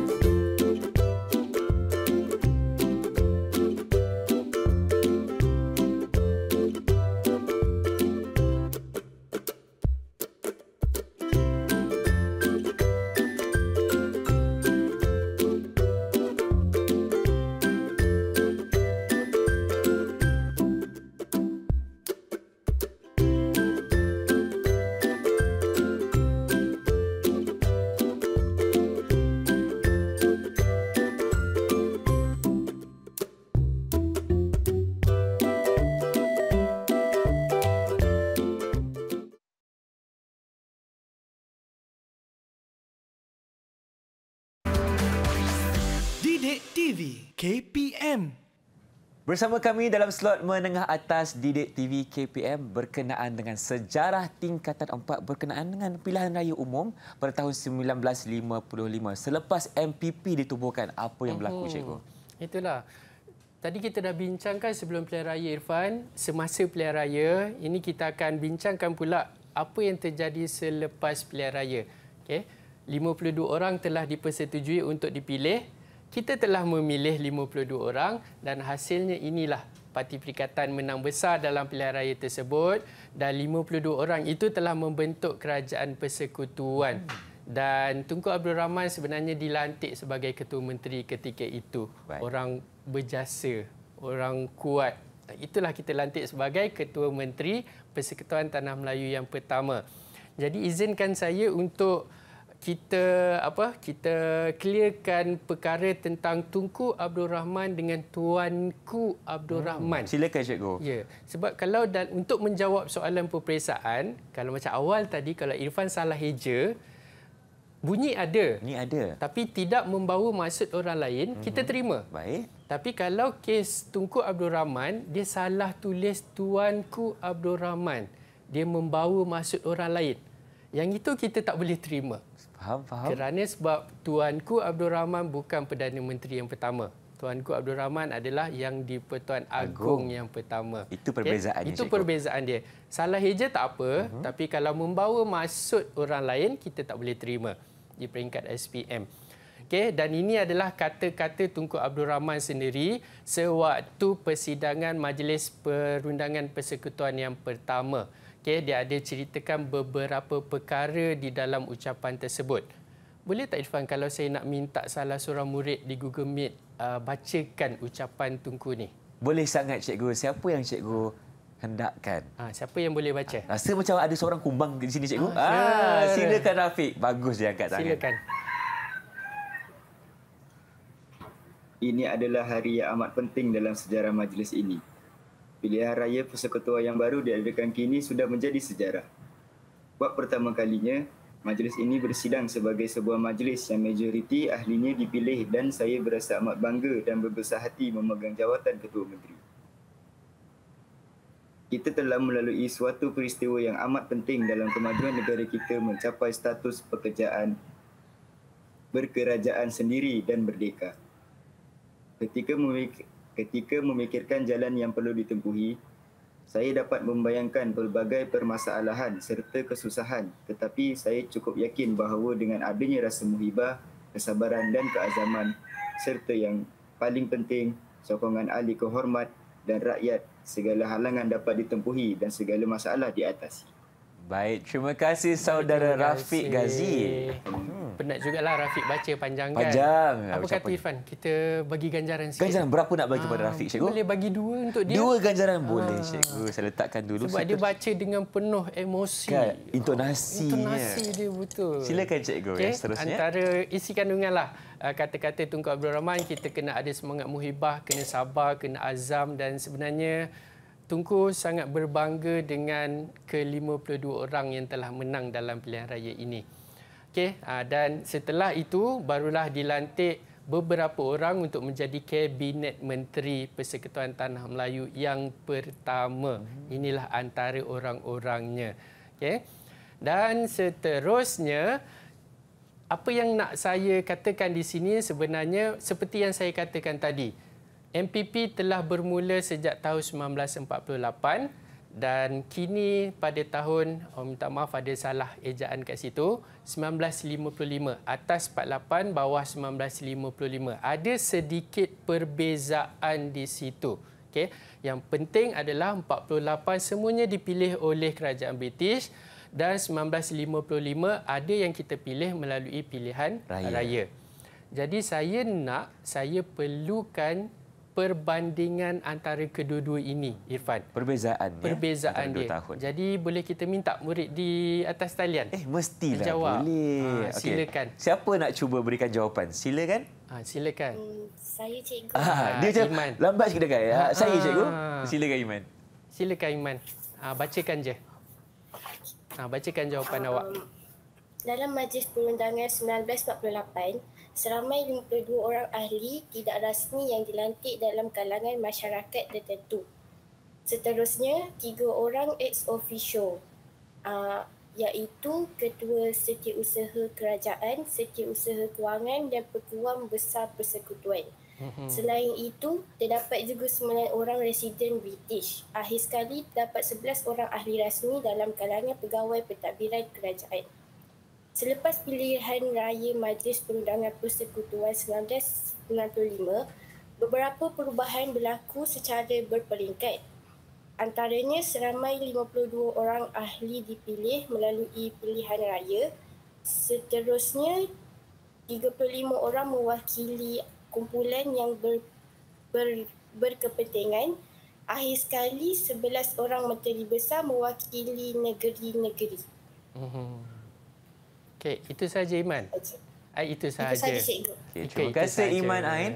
Bersama kami dalam slot menengah atas Didik TV KPM berkenaan dengan sejarah tingkatan 4 berkenaan dengan pilihan raya umum pada tahun 1955 selepas MPP ditubuhkan. Apa yang berlaku, hmm. Cikgu? Itulah. Tadi kita dah bincangkan sebelum pilihan raya, Irfan. Semasa pilihan raya, ini kita akan bincangkan pula apa yang terjadi selepas pilihan raya. Okay. 52 orang telah dipersetujui untuk dipilih kita telah memilih 52 orang dan hasilnya inilah Parti Perikatan menang besar dalam pilihan raya tersebut dan 52 orang itu telah membentuk kerajaan persekutuan dan Tunku Abdul Rahman sebenarnya dilantik sebagai ketua menteri ketika itu Baik. orang berjasa orang kuat itulah kita lantik sebagai ketua menteri persekutuan tanah Melayu yang pertama jadi izinkan saya untuk kita apa kita clearkan perkara tentang Tunku Abdul Rahman dengan Tuanku Abdul hmm. Rahman. Silakan Cikgu. Ya. Sebab kalau dan untuk menjawab soalan peperiksaan, kalau macam awal tadi kalau Irfan salah heja, bunyi ada. Ni ada. Tapi tidak membawa maksud orang lain, hmm. kita mhm. terima. Baik. Tapi kalau kes Tunku Abdul Rahman, dia salah tulis Tuanku Abdul Rahman. Dia membawa maksud orang lain. Yang itu kita tak boleh terima. Faham, faham. Kerana sebab Tuanku Abdul Rahman bukan Perdana Menteri yang pertama. Tuanku Abdul Rahman adalah yang di-Pertuan Agung Agong yang pertama. Itu perbezaannya. Okay? Itu perbezaan dia. Salah heja tak apa, uh mhm. -huh. tapi kalau membawa maksud orang lain, kita tak boleh terima di peringkat SPM. Okay? Dan ini adalah kata-kata Tunku Abdul Rahman sendiri sewaktu persidangan Majlis Perundangan Persekutuan yang pertama. Okey, dia ada ceritakan beberapa perkara di dalam ucapan tersebut. Boleh tak Irfan kalau saya nak minta salah seorang murid di Google Meet uh, bacakan ucapan tungku ni? Boleh sangat cikgu. Siapa yang cikgu hendakkan? Ha, siapa yang boleh baca? Ha, rasa macam ada seorang kumbang di sini cikgu. Ha, ah, sure. silakan Rafiq. Bagus dia angkat tangan. Silakan. Ini adalah hari yang amat penting dalam sejarah majlis ini. Pilihan raya persekutuan yang baru diadakan kini sudah menjadi sejarah. Buat pertama kalinya, majlis ini bersidang sebagai sebuah majlis yang majoriti ahlinya dipilih dan saya berasa amat bangga dan berbesar hati memegang jawatan Ketua Menteri. Kita telah melalui suatu peristiwa yang amat penting dalam kemajuan negara kita mencapai status pekerjaan berkerajaan sendiri dan merdeka. Ketika ketika memikirkan jalan yang perlu ditempuhi, saya dapat membayangkan pelbagai permasalahan serta kesusahan tetapi saya cukup yakin bahawa dengan adanya rasa muhibah, kesabaran dan keazaman serta yang paling penting, sokongan ahli kehormat dan rakyat, segala halangan dapat ditempuhi dan segala masalah diatasi. Baik, terima kasih saudara terima kasih. Rafiq Ghazi. Hmm. Penat lah Rafiq baca panjang kan. Panjang. Apa Bicara kata Irfan? Kita bagi ganjaran sikit. Ganjaran berapa nak bagi ah, kepada Rafiq, Cikgu? Boleh bagi dua untuk dia. Dua ganjaran ah. boleh, Cikgu. Saya letakkan dulu. Sebab dia baca dengan penuh emosi. Kan, intonasi. Oh, intonasi dia betul. Silakan, Cikgu. Okay. Ya, seterusnya. Antara isi kandungan lah. Ah, kata-kata Tunku Abdul Rahman, kita kena ada semangat muhibah, kena sabar, kena azam dan sebenarnya Tunku sangat berbangga dengan ke-52 orang yang telah menang dalam pilihan raya ini. Okey, ah, dan setelah itu barulah dilantik beberapa orang untuk menjadi kabinet menteri Persekutuan Tanah Melayu yang pertama. Hmm. Inilah antara orang-orangnya. Okey. Dan seterusnya apa yang nak saya katakan di sini sebenarnya seperti yang saya katakan tadi. MPP telah bermula sejak tahun 1948 dan kini pada tahun oh minta maaf ada salah ejaan kat situ 1955 atas 48 bawah 1955 ada sedikit perbezaan di situ okay yang penting adalah 48 semuanya dipilih oleh kerajaan British dan 1955 ada yang kita pilih melalui pilihan raya, raya. Jadi saya nak saya perlukan perbandingan antara kedua-dua ini, Irfan. Perbezaan, ya? Perbezaan dia. Perbezaan dia. Jadi boleh kita minta murid di atas talian? Eh, mestilah Jawab. boleh. Ha, silakan. Okay. Siapa nak cuba berikan jawapan? Silakan. Ha, silakan. Hmm, saya, Cikgu. Ha, dia lambat sikit dekat. Ha, saya, ha. Cikgu. Silakan, Iman. Silakan, Iman. Ha, bacakan je. Ha, bacakan jawapan um, awak. Dalam majlis pengundangan 1948, seramai 52 orang ahli tidak rasmi yang dilantik dalam kalangan masyarakat tertentu. Seterusnya, tiga orang ex officio ah, iaitu Ketua Setiausaha Kerajaan, Setiausaha Kewangan dan Peguam Besar Persekutuan. Mhm. Selain itu, terdapat juga sembilan orang resident British. Akhir sekali, terdapat sebelas orang ahli rasmi dalam kalangan pegawai pentadbiran kerajaan. Selepas pilihan raya Majlis Perundangan Persekutuan 1995, beberapa perubahan berlaku secara berperingkat. Antaranya seramai 52 orang ahli dipilih melalui pilihan raya. Seterusnya, 35 orang mewakili kumpulan yang ber, ber, berkepentingan. Akhir sekali, 11 orang menteri besar mewakili negeri-negeri. Hmm. Okey, itu saja Iman. Okay. Ah, Ay, itu saja. Okay, okay, terima kasih sahaja. Iman Ain.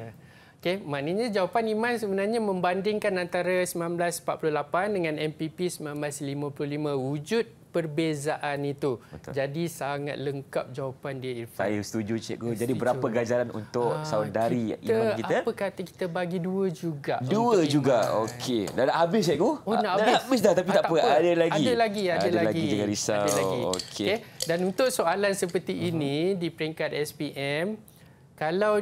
Okey, maknanya jawapan Iman sebenarnya membandingkan antara 1948 dengan MPP 1955 wujud perbezaan itu. Betul. Jadi sangat lengkap jawapan dia Irfan. Saya setuju cikgu. Jadi setuju. berapa ganjaran untuk ha, saudari kita, imam kita? Apa kata kita bagi dua juga. Dua juga. Okey. Dah nak habis cikgu? Oh, ha, nak habis. Dah habis dah tapi ha, tak, tak apa. apa. Ada lagi. Ada lagi. Ada, ada lagi. lagi. Jangan risau. Ada lagi. Okey. Okay. Dan untuk soalan seperti uh-huh. ini di peringkat SPM kalau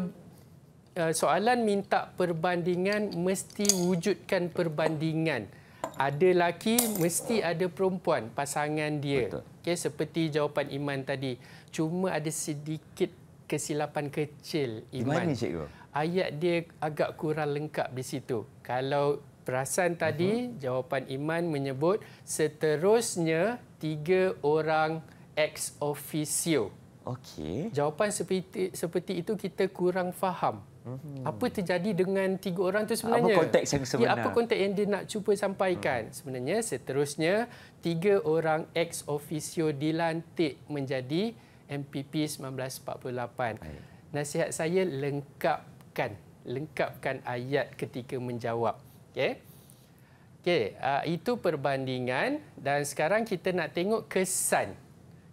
uh, soalan minta perbandingan mesti wujudkan perbandingan ada laki mesti ada perempuan pasangan dia okey seperti jawapan iman tadi cuma ada sedikit kesilapan kecil iman di mana cikgu ayat dia agak kurang lengkap di situ kalau perasan tadi uh-huh. jawapan iman menyebut seterusnya tiga orang ex officio okey jawapan seperti seperti itu kita kurang faham Hmm. Apa terjadi dengan tiga orang itu sebenarnya? Apa konteks yang sebenarnya? Ya, apa konteks yang dia nak cuba sampaikan? Hmm. Sebenarnya seterusnya tiga orang ex officio dilantik menjadi MPP 1948. Nasihat saya lengkapkan, lengkapkan ayat ketika menjawab. Okey. Okey, uh, itu perbandingan dan sekarang kita nak tengok kesan.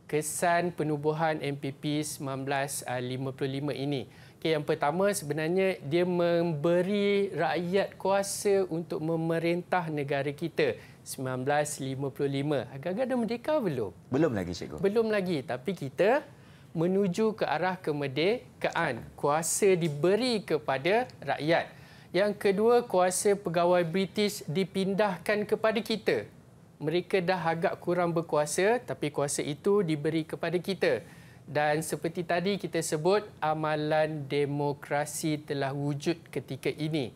Kesan penubuhan MPP 1955 ah, ini. Okay, yang pertama sebenarnya dia memberi rakyat kuasa untuk memerintah negara kita 1955. Agak-agak dah merdeka belum? Belum lagi cikgu. Belum lagi tapi kita menuju ke arah kemerdekaan. Kuasa diberi kepada rakyat. Yang kedua kuasa pegawai British dipindahkan kepada kita. Mereka dah agak kurang berkuasa tapi kuasa itu diberi kepada kita dan seperti tadi kita sebut amalan demokrasi telah wujud ketika ini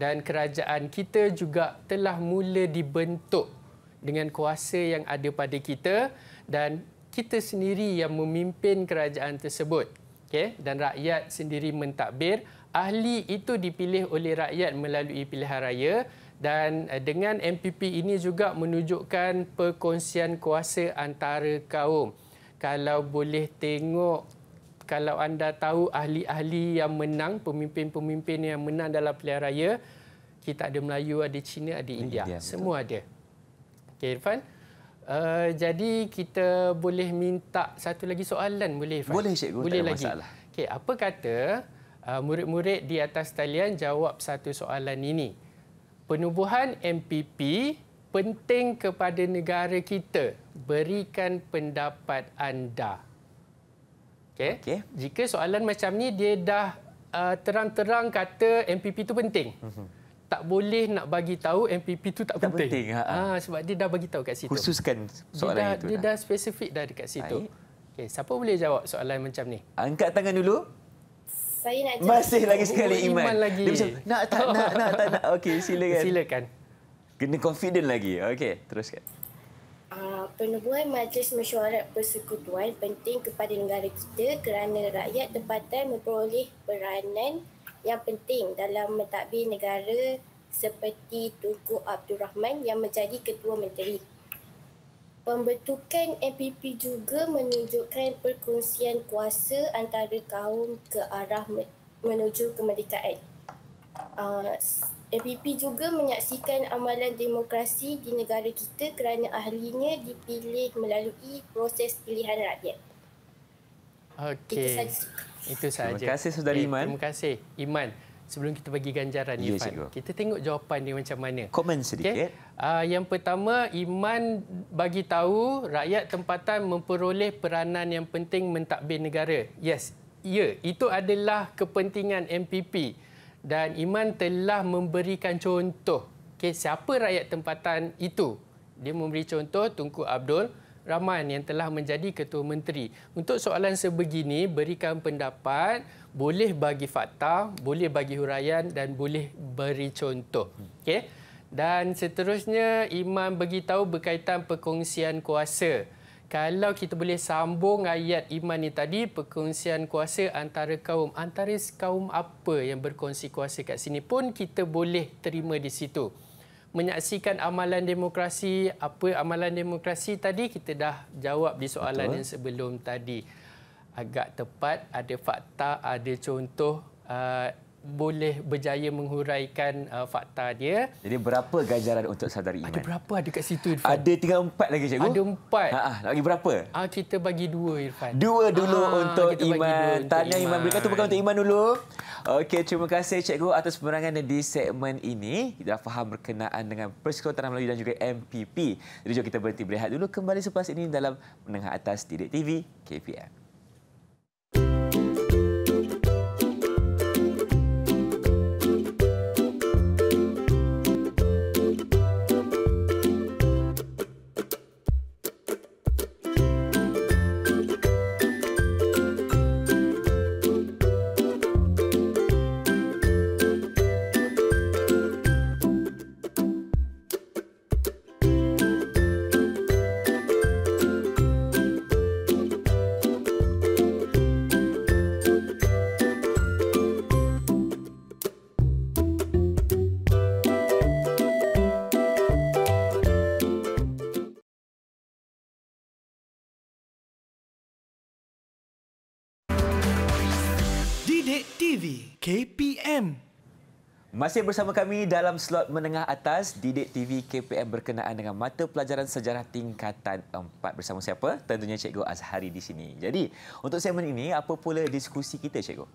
dan kerajaan kita juga telah mula dibentuk dengan kuasa yang ada pada kita dan kita sendiri yang memimpin kerajaan tersebut okay? dan rakyat sendiri mentadbir ahli itu dipilih oleh rakyat melalui pilihan raya dan eh, dengan MPP ini juga menunjukkan perkongsian kuasa antara kaum kalau boleh tengok kalau anda tahu ahli-ahli yang menang, pemimpin-pemimpin yang menang dalam pilihan raya, kita ada Melayu, ada Cina, ada India. India Semua betul. ada. Okey, Irfan. Uh, jadi kita boleh minta satu lagi soalan boleh Irfan? Boleh Cikgu, boleh tak ada masalah. Okey, apa kata uh, murid-murid di atas talian jawab satu soalan ini. Penubuhan MPP penting kepada negara kita berikan pendapat anda. Okey. Okay. Jika soalan macam ni dia dah uh, terang-terang kata MPP itu penting. Uh-huh. Tak boleh nak bagi tahu MPP itu tak, tak penting. penting. Ha, ha. Ah, sebab dia dah bagi tahu kat situ. Khususkan soalan dia dah, itu. Dia dah. spesifik dah dekat situ. Okey, siapa boleh jawab soalan macam ni? Angkat tangan dulu. Saya nak jawab. Masih lagi oh, sekali iman. iman lagi. Dia macam nak tak nak nak tak nak. Okey, silakan. Silakan. Kena confident lagi. Okey, teruskan. Ah, penubuhan Majlis Mesyuarat Persekutuan penting kepada negara kita kerana rakyat tempatan memperoleh peranan yang penting dalam mentadbir negara seperti Tunku Abdul Rahman yang menjadi Ketua Menteri. Pembentukan MPP juga menunjukkan perkongsian kuasa antara kaum ke arah menuju kemerdekaan. Uh, MPP juga menyaksikan amalan demokrasi di negara kita kerana ahlinya dipilih melalui proses pilihan rakyat. Okey. Itu sahaja. Terima kasih Saudari eh, Iman. Terima kasih Iman. Sebelum kita bagi ganjaran ya, Irfan, kita tengok jawapan dia macam mana. Komen sedikit. Okay. Uh, yang pertama, Iman bagi tahu rakyat tempatan memperoleh peranan yang penting mentadbir negara. Yes, ya, itu adalah kepentingan MPP dan Iman telah memberikan contoh okay, siapa rakyat tempatan itu. Dia memberi contoh Tunku Abdul Rahman yang telah menjadi Ketua Menteri. Untuk soalan sebegini, berikan pendapat, boleh bagi fakta, boleh bagi huraian dan boleh beri contoh. Okay? Dan seterusnya, Iman beritahu berkaitan perkongsian kuasa kalau kita boleh sambung ayat iman ini tadi perkongsian kuasa antara kaum antara kaum apa yang berkongsi kuasa kat sini pun kita boleh terima di situ menyaksikan amalan demokrasi apa amalan demokrasi tadi kita dah jawab di soalan Betul. yang sebelum tadi agak tepat ada fakta ada contoh uh, boleh berjaya menghuraikan uh, fakta dia. Jadi berapa ganjaran untuk sadari iman? Ada berapa ada kat situ Irfan? Ada tinggal empat lagi cikgu. Ada empat. Ha ah, ha, lagi berapa? Ah kita bagi dua Irfan. Dua dulu ah, untuk iman. Tanya iman berikan tu bukan untuk iman dulu. Okey, terima kasih cikgu atas penerangan di segmen ini. Kita dah faham berkenaan dengan persekutuan melalui dan juga MPP. Jadi jom kita berhenti berehat dulu kembali selepas ini dalam menengah atas Didik TV KPM. Masih bersama kami dalam slot menengah atas Didik TV KPM berkenaan dengan mata pelajaran sejarah tingkatan 4 bersama siapa? Tentunya Cikgu Azhari di sini. Jadi, untuk segmen ini apa pula diskusi kita Cikgu?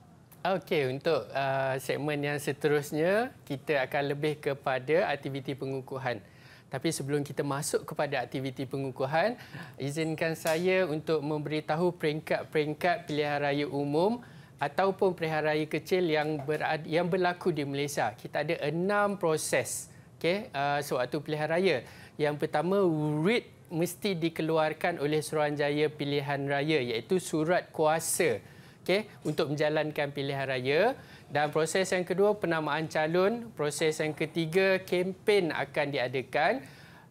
Okey, untuk uh, segmen yang seterusnya kita akan lebih kepada aktiviti pengukuhan. Tapi sebelum kita masuk kepada aktiviti pengukuhan, izinkan saya untuk memberitahu peringkat-peringkat pilihan raya umum ataupun perihal raya kecil yang berada, yang berlaku di Malaysia. Kita ada enam proses okay, uh, ah, sewaktu pilihan raya. Yang pertama, writ mesti dikeluarkan oleh Suruhanjaya Pilihan Raya iaitu surat kuasa okay, untuk menjalankan pilihan raya. Dan proses yang kedua, penamaan calon. Proses yang ketiga, kempen akan diadakan.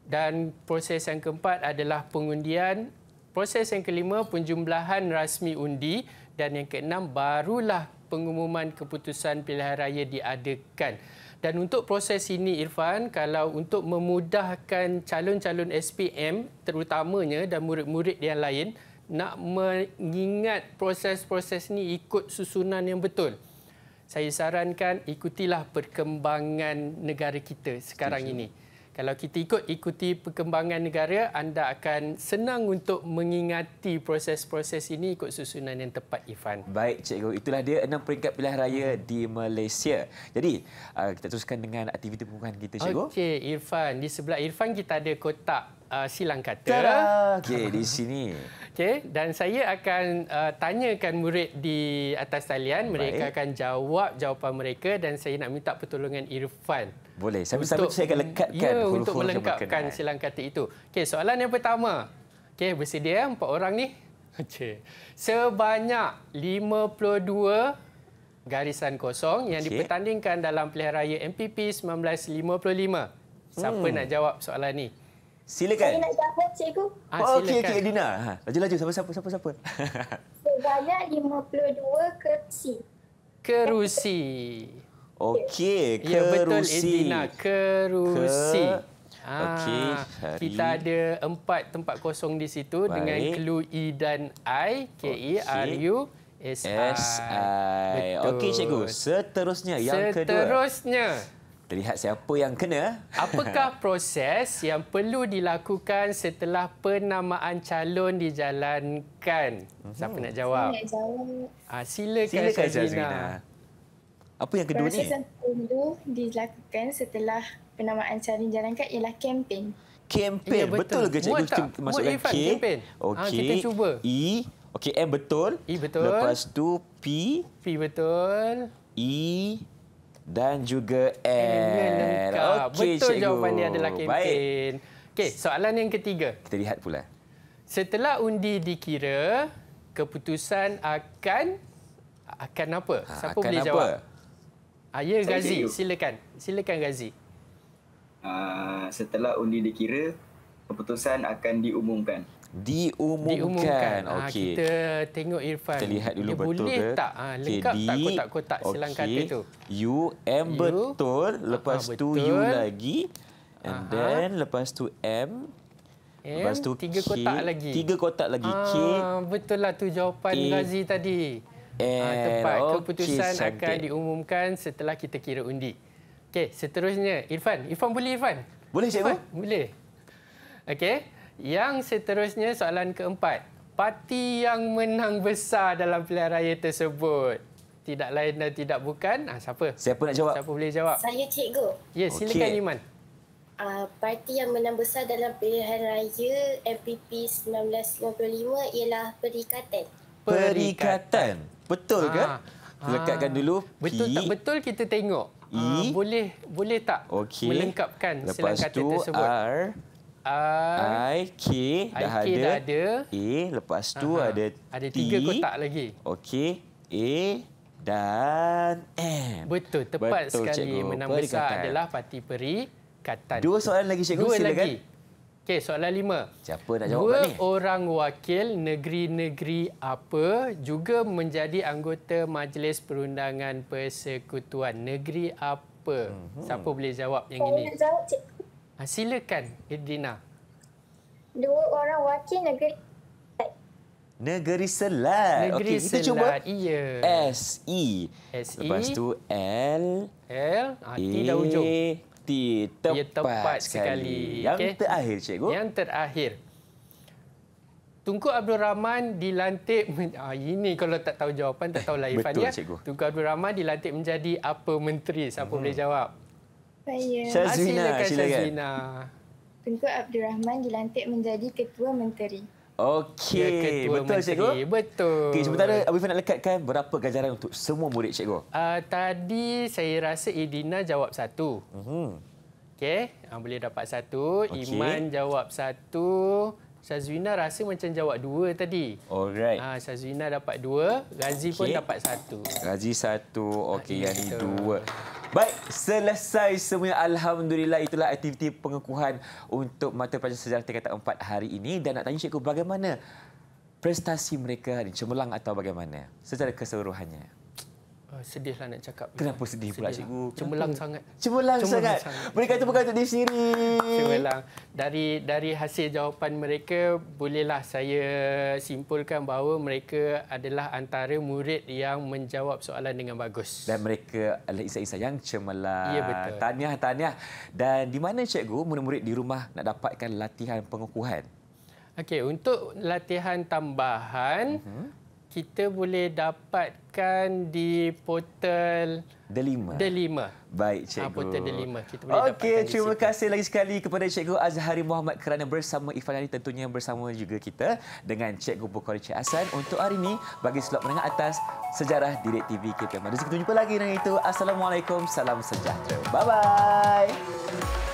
Dan proses yang keempat adalah pengundian. Proses yang kelima, penjumlahan rasmi undi dan yang keenam barulah pengumuman keputusan pilihan raya diadakan. Dan untuk proses ini Irfan, kalau untuk memudahkan calon-calon SPM terutamanya dan murid-murid yang lain nak mengingat proses-proses ini ikut susunan yang betul. Saya sarankan ikutilah perkembangan negara kita sekarang Setuju. ini kalau kita ikut ikuti perkembangan negara anda akan senang untuk mengingati proses-proses ini ikut susunan yang tepat Ifan. Baik cikgu itulah dia enam peringkat pilihan raya di Malaysia. Jadi uh, kita teruskan dengan aktiviti pembukaan kita cikgu. Okey Irfan di sebelah Irfan kita ada kotak uh, silang kata. Okey, di sini. Okey, dan saya akan uh, tanyakan murid di atas talian. Mereka Baik. akan jawab jawapan mereka dan saya nak minta pertolongan Irfan. Boleh, sambil, untuk, sambil saya akan lekatkan yeah, huruf-huruf untuk melengkapkan silang kata itu. Okey, soalan yang pertama. Okey, bersedia ya, empat orang ni? Okey. Sebanyak 52 garisan kosong yang okay. dipertandingkan dalam pilihan raya MPP 1955. Siapa hmm. nak jawab soalan ni? Silakan. Saya nak jawab cikgu. Ah, oh, okey okey Edina. laju ha, laju-laju siapa siapa siapa siapa. Sebanyak 52 kerusi. Kerusi. Okey, kerusi. Ya betul Edina. kerusi. Ke... Ah, okey, kita ada empat tempat kosong di situ Baik. dengan clue E dan I, K E R U S I. Okey cikgu, seterusnya yang seterusnya. kedua. Seterusnya terlihat siapa yang kena. Apakah proses yang perlu dilakukan setelah penamaan calon dijalankan? Mhm. Siapa nak jawab? Saya nak jawab. Ah, silakan, Silakan Syazwina. Apa yang kedua proses ni? Proses yang perlu dilakukan setelah penamaan calon dijalankan ialah kempen. Kempen, ya, betul. betul ke cikgu Buat masukkan K? Kempen. Ah, okay. Ha, kita cuba. E, okay, M betul. E betul. Lepas tu P. P betul. E dan juga air. Okay, Betul cikgu. jawapan dia adalah kempen. Okay, soalan yang ketiga. Kita lihat pula. Setelah undi dikira, keputusan akan akan apa? Ha, Siapa akan boleh apa? jawab? Ah, ya, Ghazi. Silakan. Silakan, Gazi. Uh, ah, setelah undi dikira, keputusan akan diumumkan diumumkan. diumumkan. Ah, okay. Ha, kita tengok Irfan. Kita lihat dulu betul ke? Boleh tak? Ha, lengkap okay, D, tak kotak-kotak okay. silang kata tu? U, M U. betul. Lepas Aha, tu U lagi. And Aha. then lepas tu M. M, lepas tu tiga K, kotak lagi. Tiga kotak lagi. Ha, K, betul lah tu jawapan Razi tadi. ha, tempat okay, keputusan sangat. akan diumumkan setelah kita kira undi. Okey, seterusnya Irfan. Irfan boleh Irfan? Boleh cikgu? Boleh. Okey. Yang seterusnya soalan keempat. Parti yang menang besar dalam pilihan raya tersebut. Tidak lain dan tidak bukan. Ah, siapa? Siapa nak jawab? Siapa boleh jawab? Saya cikgu. Ya, silakan okay. Iman. Uh, parti yang menang besar dalam pilihan raya MPP 1995 ialah Perikatan. Perikatan. Betul kan? Ha. Lekatkan dulu. Betul P. tak betul kita tengok. E. Uh, boleh boleh tak okay. melengkapkan Lepas silang tersebut? Lepas tu R. I, K, dah, ada. dah ada. A, lepas tu Aha. ada T. Ada tiga kotak lagi. Okey. A dan M. Betul, tepat Betul, sekali. Menang besar adalah parti perikatan. Dua soalan lagi, Cikgu. Dua Silakan. lagi. Okay, soalan lima. Siapa nak jawab Dua ni? Dua orang wakil negeri-negeri apa juga menjadi anggota Majlis Perundangan Persekutuan. Negeri apa? Mhm. Siapa boleh jawab yang ini? Saya nak jawab, Cikgu. Ha, silakan, Irdina. Dua orang wakil negeri Negeri Selat. Negeri okay, Selat, cuba. iya. S, E. S, E. Lepas tu L. L. Ha, T dah hujung. T, tepat, ya, tepat sekali. sekali. Yang okay. terakhir, cikgu. Yang terakhir. Tunku Abdul Rahman dilantik... Ha, ini kalau tak tahu jawapan, tak tahu lah Irfan. Betul, ya. Tunku Abdul Rahman dilantik menjadi apa menteri? Siapa hmm. boleh jawab? saya. Shazwina. Ah, silakan, silakan. Tengku Abdul Rahman dilantik menjadi Ketua Menteri. Okey, ya, betul menteri. cikgu. Betul. Okey, sementara Abifah nak lekatkan berapa ganjaran untuk semua murid cikgu? Uh, tadi saya rasa Idina jawab satu. Mm -hmm. Okey, uh, boleh dapat satu. Okay. Iman jawab satu. Sazwina rasa macam jawab dua tadi. Alright. Uh, Shazwina dapat dua. Razif okay. pun dapat satu. Razif satu. Okey, uh, yang ini dua. Baik, selesai semuanya. Alhamdulillah, itulah aktiviti pengukuhan untuk mata pelajaran sejarah tingkatan empat hari ini. Dan nak tanya cikgu, bagaimana prestasi mereka hari ini? Cemerlang atau bagaimana? Secara keseluruhannya. Ah, sedihlah nak cakap. Kenapa sedih, sedih pula lah. cikgu? Cemerlang sangat. Cemerlang sangat. Berikan tu bukan untuk di sini. Cemerlang. Dari dari hasil jawapan mereka bolehlah saya simpulkan bahawa mereka adalah antara murid yang menjawab soalan dengan bagus. Dan mereka adalah isa-isa yang cemerlang. Ya betul. Tahniah, tahniah. Dan di mana cikgu murid-murid di rumah nak dapatkan latihan pengukuhan? Okey, untuk latihan tambahan uh-huh kita boleh dapatkan di portal Delima. Delima. Baik ah, cikgu. Ha, portal Delima kita boleh okay, dapatkan. Okey, terima kasih lagi sekali kepada cikgu Azhari Muhammad kerana bersama Ifan Ali tentunya bersama juga kita dengan cikgu Bukhari Cik Hassan untuk hari ini bagi slot menengah atas sejarah Direk TV kita. Mari kita jumpa lagi dengan itu. Assalamualaikum, salam sejahtera. Bye bye.